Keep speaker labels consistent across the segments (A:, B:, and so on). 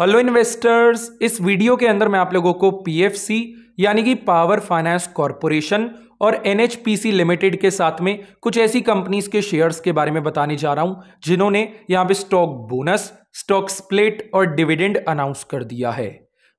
A: hello investors इस video के अंदर मैं आप लोगों को पीएफसी यानी कि पावर फाइनेंस कॉरपोरेशन और एनएचपीसी लिमिटेड के साथ में कुछ ऐसी कंपनीज के शेयर्स के बारे में बताने जा रहा हूं जिन्होंने यहां पे स्टॉक बोनस स्टॉक स्प्लिट और डिविडेंड अनाउंस कर दिया है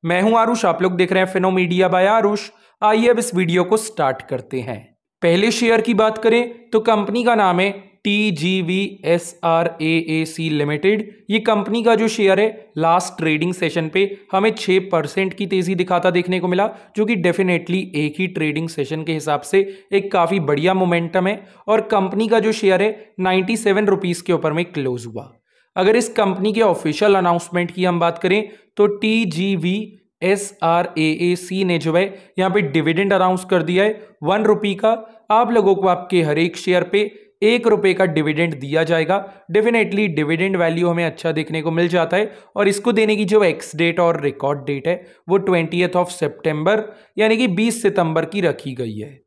A: मैं हूं आरुष आप लोग देख रहे हैं फिनो मीडिया बाय आरुष आइए अब इस वीडियो को स्टार्ट करते हैं पहले शेयर की बात करें तो कंपनी का नाम है T G V S R A A C limited ये कंपनी का जो शेयर है लास्ट ट्रेडिंग सेशन पे हमें छः परसेंट की तेज़ी दिखाता देखने को मिला जो कि डेफिनेटली एक ही ट्रेडिंग सेशन के हिसाब से एक काफ़ी बढ़िया मोमेंटम है और कंपनी का जो शेयर है नाइन्टी सेवन रुपीज़ के ऊपर में क्लोज हुआ अगर इस कंपनी के ऑफिशियल अनाउंसमेंट की हम बात करें तो T G V S R A A C ने जो है यहाँ पे डिविडेंड अनाउंस कर दिया है वन रुपी का आप लोगों को आपके हर एक शेयर पे एक रुपए का डिविडेंड दिया जाएगा डेफिनेटली डिविडेंड वैल्यू हमें अच्छा देखने को मिल जाता है और इसको देने की जो एक्स डेट और रिकॉर्ड डेट है वो ट्वेंटीथ ऑफ सेप्टेम्बर यानी कि बीस सितंबर की रखी गई है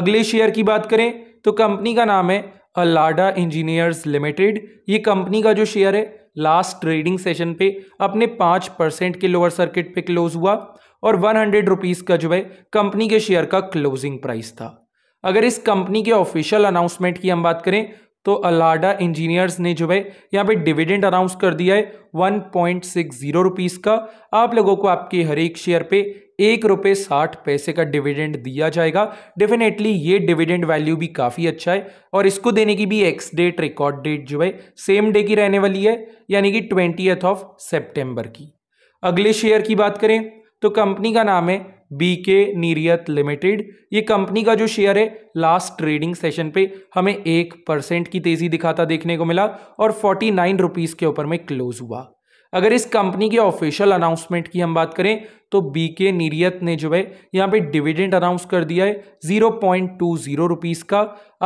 A: अगले शेयर की बात करें तो कंपनी का नाम है अलाडा इंजीनियर्स लिमिटेड ये कंपनी का जो शेयर है लास्ट ट्रेडिंग सेशन पे अपने पाँच परसेंट के लोअर सर्किट पे क्लोज हुआ और वन हंड्रेड रुपीज़ का जो है कंपनी के शेयर का क्लोजिंग प्राइस था अगर इस कंपनी के ऑफिशियल अनाउंसमेंट की हम बात करें तो अलाडा इंजीनियर्स ने जो है यहाँ पे डिविडेंड अनाउंस कर दिया है one point six zero rupees का आप लोगों को आपके हर एक शेयर पे एक रुपये साठ पैसे का डिविडेंड दिया जाएगा डेफिनेटली ये डिविडेंड वैल्यू भी काफ़ी अच्छा है और इसको देने की भी एक्स डेट रिकॉर्ड डेट जो है सेम डे की रहने वाली है यानी कि ट्वेंटी ऑफ सेप्टेम्बर की अगले शेयर की बात करें तो कंपनी का नाम है बी के नीरियत लिमिटेड ये कंपनी का जो शेयर है लास्ट ट्रेडिंग सेशन पे हमें एक परसेंट की तेज़ी दिखाता देखने को मिला और फोर्टी नाइन रुपीज़ के ऊपर में क्लोज हुआ अगर इस कंपनी के ऑफिशियल अनाउंसमेंट की हम बात करें तो बी के निर्यत ने जो है यहाँ पे डिविडेंड अनाउंस कर दिया है zero point two zero rupees का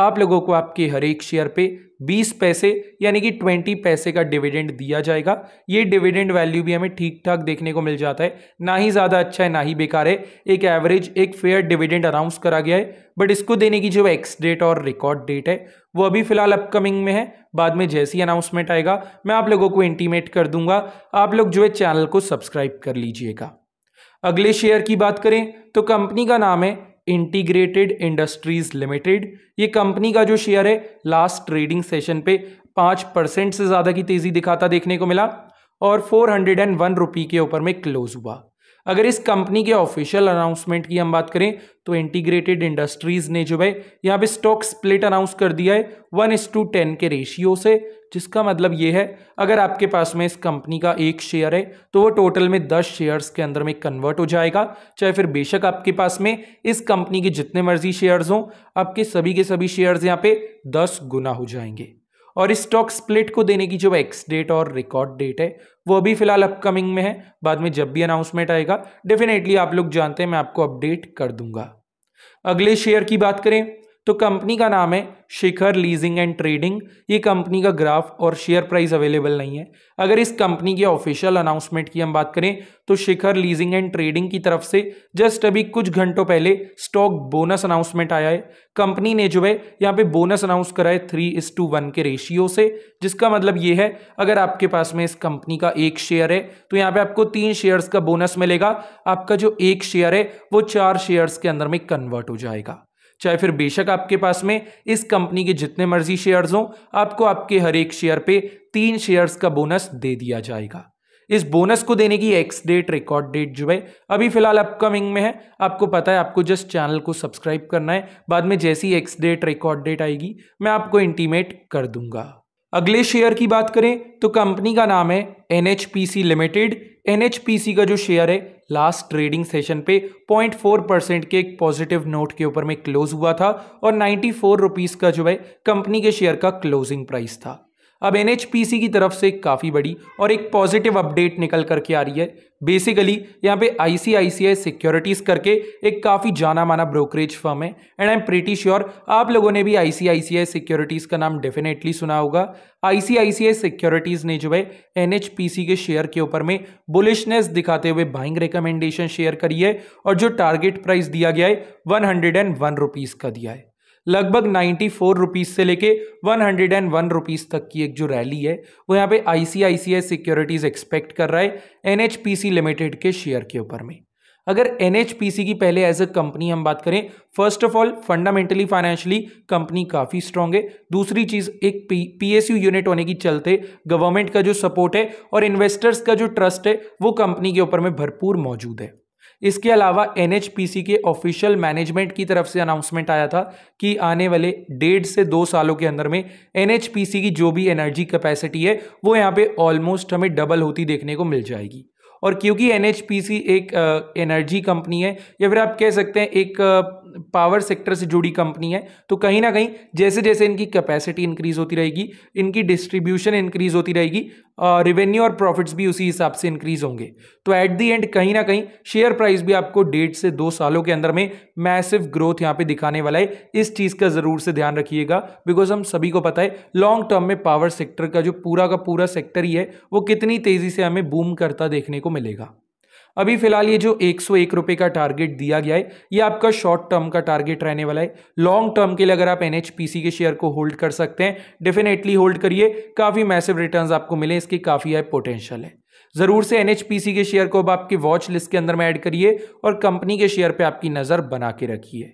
A: आप लोगों को आपके हर एक शेयर पे बीस पैसे यानी कि ट्वेंटी पैसे का डिविडेंड दिया जाएगा ये डिविडेंड वैल्यू भी हमें ठीक ठाक देखने को मिल जाता है ना ही ज़्यादा अच्छा है ना ही बेकार है एक एवरेज एक फेयर डिविडेंड अनाउंस करा गया है बट इसको देने की जो एक्स डेट और रिकॉर्ड डेट है वो अभी फिलहाल अपकमिंग में है बाद में जैसी अनाउंसमेंट आएगा मैं आप लोगों को इंटीमेट कर दूंगा आप लोग जो है चैनल को सब्सक्राइब कर लीजिएगा अगले शेयर की बात करें तो कंपनी का नाम है इंटीग्रेटेड इंडस्ट्रीज लिमिटेड ये कंपनी का जो शेयर है लास्ट ट्रेडिंग सेशन पे पाँच परसेंट से ज़्यादा की तेज़ी दिखाता देखने को मिला और four hundred and one rupee के ऊपर में क्लोज हुआ अगर इस कंपनी के ऑफिशियल अनाउंसमेंट की हम बात करें तो इंटीग्रेटेड इंडस्ट्रीज ने जो है यहाँ पे स्टॉक स्प्लिट अनाउंस कर दिया है वन इस टू टेन के रेशियो से जिसका मतलब ये है अगर आपके पास में इस कंपनी का एक शेयर है तो वो टोटल में दस शेयर्स के अंदर में कन्वर्ट हो जाएगा चाहे फिर बेशक आपके पास में इस कंपनी के जितने मर्जी शेयर्स हों आपके सभी के सभी शेयर्स यहाँ पे दस गुना हो जाएंगे और इस स्टॉक स्प्लिट को देने की जो एक्स डेट और रिकॉर्ड डेट है वो अभी फिलहाल अपकमिंग में है बाद में जब भी अनाउंसमेंट आएगा डेफिनेटली आप लोग जानते हैं मैं आपको अपडेट कर दूंगा अगले शेयर की बात करें तो कंपनी का नाम है शिखर लीजिंग एंड ट्रेडिंग ये कंपनी का ग्राफ और शेयर प्राइस अवेलेबल नहीं है अगर इस कंपनी के ऑफिशियल अनाउंसमेंट की हम बात करें तो शिखर लीजिंग एंड ट्रेडिंग की तरफ से जस्ट अभी कुछ घंटों पहले स्टॉक बोनस अनाउंसमेंट आया है कंपनी ने जो है यहाँ पे बोनस अनाउंस करा है थ्री इस टू वन के रेशियो से जिसका मतलब ये है अगर आपके पास में इस कंपनी का एक शेयर है तो यहाँ पे आपको तीन शेयर्स का बोनस मिलेगा आपका जो एक शेयर है वो चार शेयर्स के अंदर में कन्वर्ट हो जाएगा चाहे फिर बेशक आपके पास में इस कंपनी के जितने मर्जी शेयर्स हों आपको आपके हर एक शेयर पे तीन शेयर्स का बोनस दे दिया जाएगा इस बोनस को देने की एक्स डेट रिकॉर्ड डेट जो है अभी फिलहाल अपकमिंग में है आपको पता है आपको जस्ट चैनल को सब्सक्राइब करना है बाद में जैसी एक्स डेट रिकॉर्ड डेट आएगी मैं आपको इंटीमेट कर दूंगा अगले शेयर की बात करें तो कंपनी का नाम है एन लिमिटेड एन का जो शेयर है लास्ट ट्रेडिंग सेशन पे 0.4 परसेंट के एक पॉजिटिव नोट के ऊपर में क्लोज हुआ था और नाइन्टी फोर रुपीज़ का जो है कंपनी के शेयर का क्लोजिंग प्राइस था अब एन की तरफ से काफ़ी बड़ी और एक पॉजिटिव अपडेट निकल करके आ रही है बेसिकली यहाँ पे आई सिक्योरिटीज़ करके एक काफ़ी जाना माना ब्रोकरेज फर्म है and I am pretty sure आप लोगों ने भी आई सिक्योरिटीज़ का नाम डेफिनेटली सुना होगा आई सिक्योरिटीज़ ने जो है एन के शेयर के ऊपर में बुलिशनेस दिखाते हुए बाइंग रिकमेंडेशन शेयर करी है और जो टारगेट प्राइस दिया गया है one hundred and one rupees का दिया है लगभग नाइन्टी फोर रुपीज़ से लेके one hundred and one rupees तक की एक जो रैली है वो यहाँ पे आईसीआईसीआई सिक्योरिटीज़ एक्सपेक्ट कर रहा है एनएचपीसी लिमिटेड के शेयर के ऊपर में अगर एन की पहले एज अ कंपनी हम बात करें first of all fundamentally financially company काफ़ी स्ट्रांग है दूसरी चीज़ एक पी एस यू यूनिट होने की चलते गवर्नमेंट का जो सपोर्ट है और इन्वेस्टर्स का जो ट्रस्ट है वो कंपनी के ऊपर में भरपूर मौजूद है इसके अलावा एन के ऑफिशियल मैनेजमेंट की तरफ से अनाउंसमेंट आया था कि आने वाले डेढ़ से दो सालों के अंदर में एन की जो भी एनर्जी कैपेसिटी है वो यहाँ पे ऑलमोस्ट हमें डबल होती देखने को मिल जाएगी और क्योंकि एन एक एनर्जी कंपनी है या फिर आप कह सकते हैं एक पावर सेक्टर से जुड़ी कंपनी है तो कहीं ना कहीं जैसे जैसे इनकी कैपेसिटी इंक्रीज होती रहेगी इनकी डिस्ट्रीब्यूशन इंक्रीज होती रहेगी रेवेन्यू और प्रॉफिट्स भी उसी हिसाब से इंक्रीज होंगे तो एट दी एंड कहीं ना कहीं शेयर प्राइस भी आपको डेढ़ से दो सालों के अंदर में मैसिव ग्रोथ यहाँ पे दिखाने वाला है इस चीज़ का ज़रूर से ध्यान रखिएगा बिकॉज हम सभी को पता है लॉन्ग टर्म में पावर सेक्टर का जो पूरा का पूरा सेक्टर ही है वो कितनी तेज़ी से हमें बूम करता देखने को मिलेगा अभी फिलहाल ये जो एक सौ एक रुपये का टारगेट दिया गया है ये आपका शॉर्ट टर्म का टारगेट रहने वाला है लॉन्ग टर्म के लिए अगर आप एनएचपीसी के शेयर को होल्ड कर सकते हैं डेफिनेटली होल्ड करिए काफ़ी मैसिव रिटर्न्स आपको मिले इसकी काफ़ी है पोटेंशियल है ज़रूर से एनएचपीसी के शेयर को अब आपकी वॉच लिस्ट के अंदर में ऐड करिए और कंपनी के शेयर पर आपकी नज़र बना के रखिए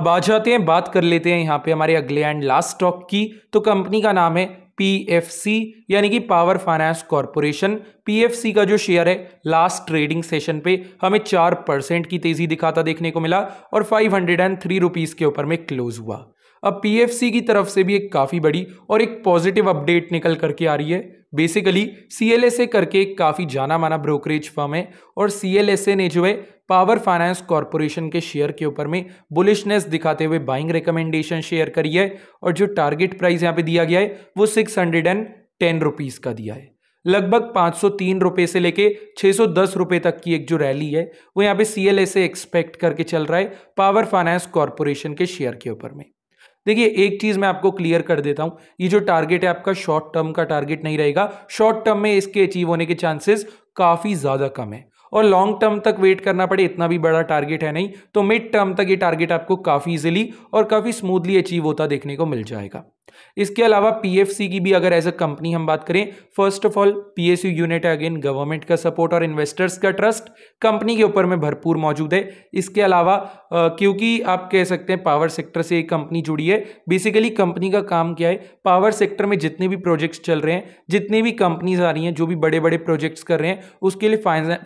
A: अब आ जाते हैं बात कर लेते हैं यहाँ पे हमारे अगले एंड लास्ट स्टॉक की तो कंपनी का नाम है पीएफसी यानी कि पावर फाइनेंस कॉरपोरेशन पीएफसी का जो शेयर है लास्ट ट्रेडिंग सेशन पे हमें चार परसेंट की तेजी दिखाता देखने को मिला और five hundred and three rupees के ऊपर में क्लोज हुआ अब पीएफसी की तरफ से भी एक काफ़ी बड़ी और एक पॉजिटिव अपडेट निकल करके आ रही है बेसिकली सी करके एक काफ़ी जाना माना ब्रोकरेज फर्म है और सी ने जो है पावर फाइनेंस कॉरपोरेशन के शेयर के ऊपर में बुलिशनेस दिखाते हुए बाइंग रिकमेंडेशन शेयर करी है और जो टारगेट प्राइस यहाँ पे दिया गया है वो six hundred and ten rupees का दिया है लगभग पाँच सौ तीन रुपये से लेके छः सौ दस रुपये तक की एक जो रैली है वो यहाँ पे सी एल एस एक्सपेक्ट करके चल रहा है पावर फाइनेंस कॉरपोरेशन के शेयर के ऊपर में देखिए एक चीज़ मैं आपको क्लियर कर देता हूं ये जो टारगेट है आपका शॉर्ट टर्म का टारगेट नहीं रहेगा शॉर्ट टर्म में इसके अचीव होने के चांसेस काफ़ी ज़्यादा कम है और लॉन्ग टर्म तक वेट करना पड़े इतना भी बड़ा टारगेट है नहीं तो मिड टर्म तक ये टारगेट आपको काफ़ी इजिली और काफ़ी स्मूथली अचीव होता देखने को मिल जाएगा इसके अलावा पीएफसी की भी अगर एज अ कंपनी हम बात करें first of all PSU unit है अगेन गवर्नमेंट का सपोर्ट और इन्वेस्टर्स का ट्रस्ट कंपनी के ऊपर में भरपूर मौजूद है इसके अलावा क्योंकि आप कह सकते हैं पावर सेक्टर से एक कंपनी जुड़ी है बेसिकली कंपनी का काम क्या है पावर सेक्टर में जितने भी प्रोजेक्ट्स चल रहे हैं जितनी भी कंपनीज आ रही हैं जो भी बड़े बड़े प्रोजेक्ट्स कर रहे हैं उसके लिए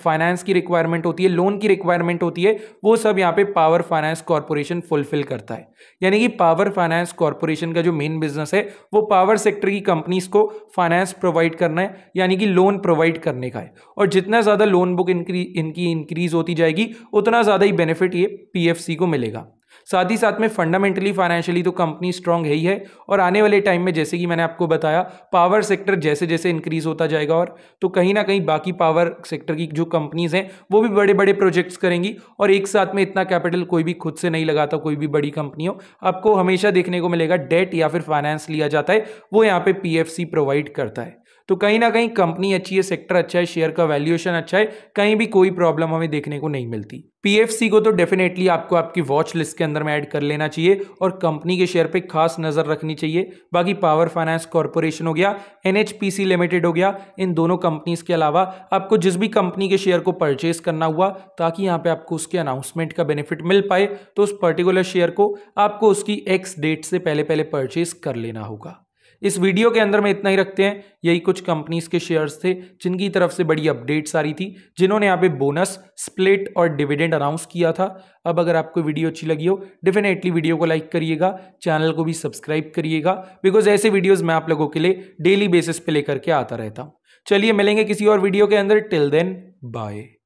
A: फाइनेंस की रिक्वायरमेंट होती है लोन की रिक्वायरमेंट होती है वो सब यहाँ पे पावर फाइनेंस कॉरपोरेशन फुलफिल करता है यानी कि पावर फाइनेंस कॉरपोरेशन का जो मेन बिजनेस बिजनेस है वो पावर सेक्टर की कंपनीज को फाइनेंस प्रोवाइड करना है यानी कि लोन प्रोवाइड करने का है और जितना ज़्यादा लोन बुक इनक्री इनकी इंक्रीज़ होती जाएगी उतना ज़्यादा ही बेनिफिट ये पीएफसी को मिलेगा साथ ही साथ में फंडामेंटली फाइनेंशियली तो कंपनी स्ट्रांग है ही है और आने वाले टाइम में जैसे कि मैंने आपको बताया पावर सेक्टर जैसे जैसे इंक्रीज होता जाएगा और तो कहीं ना कहीं बाकी पावर सेक्टर की जो कंपनीज हैं वो भी बड़े बड़े प्रोजेक्ट्स करेंगी और एक साथ में इतना कैपिटल कोई भी खुद से नहीं लगाता कोई भी बड़ी कंपनी हो आपको हमेशा देखने को मिलेगा डेट या फिर फाइनेंस लिया जाता है वो यहाँ पर पी प्रोवाइड करता है तो कहीं ना कहीं कंपनी अच्छी है सेक्टर अच्छा है शेयर का वैल्यूएशन अच्छा है कहीं भी कोई प्रॉब्लम हमें देखने को नहीं मिलती पीएफसी को तो डेफिनेटली आपको आपकी वॉच लिस्ट के अंदर में ऐड कर लेना चाहिए और कंपनी के शेयर पे खास नज़र रखनी चाहिए बाकी पावर फाइनेंस कॉरपोरेशन हो गया एनएचपीसी लिमिटेड हो गया इन दोनों कंपनीज के अलावा आपको जिस भी कंपनी के शेयर को परचेज करना हुआ ताकि यहाँ पे आपको उसके अनाउंसमेंट का बेनिफिट मिल पाए तो उस पर्टिकुलर शेयर को आपको उसकी एक्स डेट से पहले पहले परचेज कर लेना होगा इस वीडियो के अंदर में इतना ही रखते हैं यही कुछ कंपनीज के शेयर्स थे जिनकी तरफ से बड़ी अपडेट्स आ रही थी जिन्होंने यहाँ पे बोनस स्प्लिट और डिविडेंड अनाउंस किया था अब अगर आपको वीडियो अच्छी लगी हो डेफिनेटली वीडियो को लाइक करिएगा चैनल को भी सब्सक्राइब करिएगा बिकॉज ऐसे वीडियोज़ मैं आप लोगों के लिए डेली बेसिस पे लेकर के आता रहता हूँ चलिए मिलेंगे किसी और वीडियो के अंदर टिल देन बाय